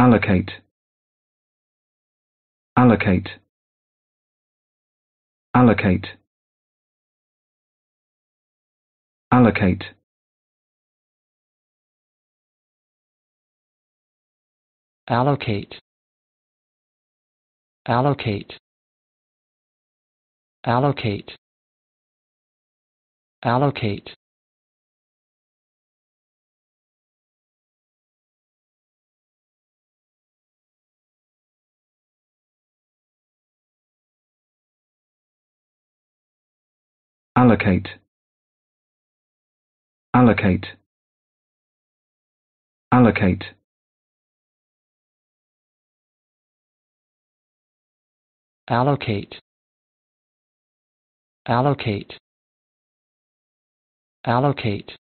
allocate allocate allocate allocate allocate allocate allocate allocate allocate allocate allocate allocate allocate allocate